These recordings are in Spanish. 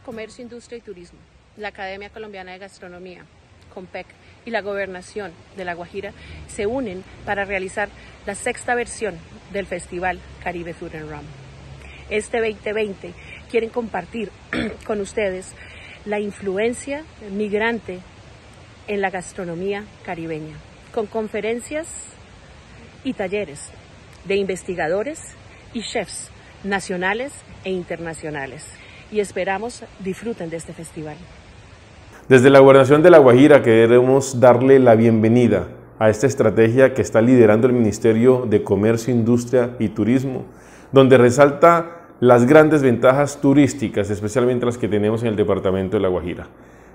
Comercio, Industria y Turismo, la Academia Colombiana de Gastronomía, COMPEC y la Gobernación de La Guajira se unen para realizar la sexta versión del Festival Caribe Food and Rum. Este 2020 quieren compartir con ustedes la influencia migrante en la gastronomía caribeña, con conferencias y talleres de investigadores y chefs nacionales e internacionales y esperamos disfruten de este festival. Desde la Gobernación de La Guajira queremos darle la bienvenida a esta estrategia que está liderando el Ministerio de Comercio, Industria y Turismo, donde resalta las grandes ventajas turísticas, especialmente las que tenemos en el departamento de La Guajira.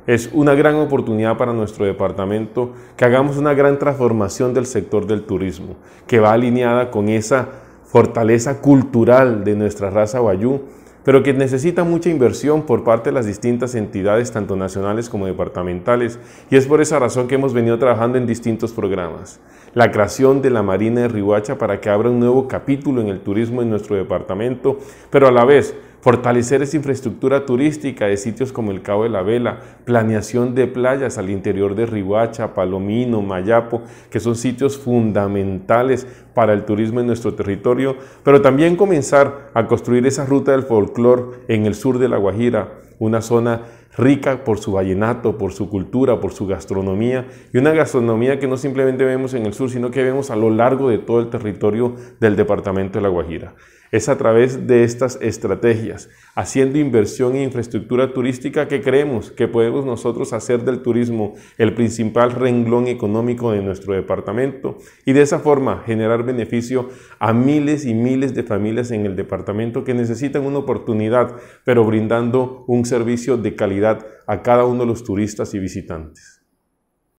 Es una gran oportunidad para nuestro departamento que hagamos una gran transformación del sector del turismo, que va alineada con esa fortaleza cultural de nuestra raza Bayú pero que necesita mucha inversión por parte de las distintas entidades, tanto nacionales como departamentales, y es por esa razón que hemos venido trabajando en distintos programas. La creación de la Marina de Rihuacha para que abra un nuevo capítulo en el turismo en nuestro departamento, pero a la vez fortalecer esa infraestructura turística de sitios como el Cabo de la Vela, planeación de playas al interior de Rihuacha, Palomino, Mayapo, que son sitios fundamentales para el turismo en nuestro territorio, pero también comenzar a construir esa ruta del folclore en el sur de La Guajira, una zona rica por su vallenato, por su cultura, por su gastronomía, y una gastronomía que no simplemente vemos en el sur, sino que vemos a lo largo de todo el territorio del departamento de La Guajira. Es a través de estas estrategias, haciendo inversión en infraestructura turística, que creemos que podemos nosotros hacer del turismo el principal renglón económico de nuestro departamento y de esa forma generar beneficio a miles y miles de familias en el departamento que necesitan una oportunidad, pero brindando un servicio de calidad a cada uno de los turistas y visitantes.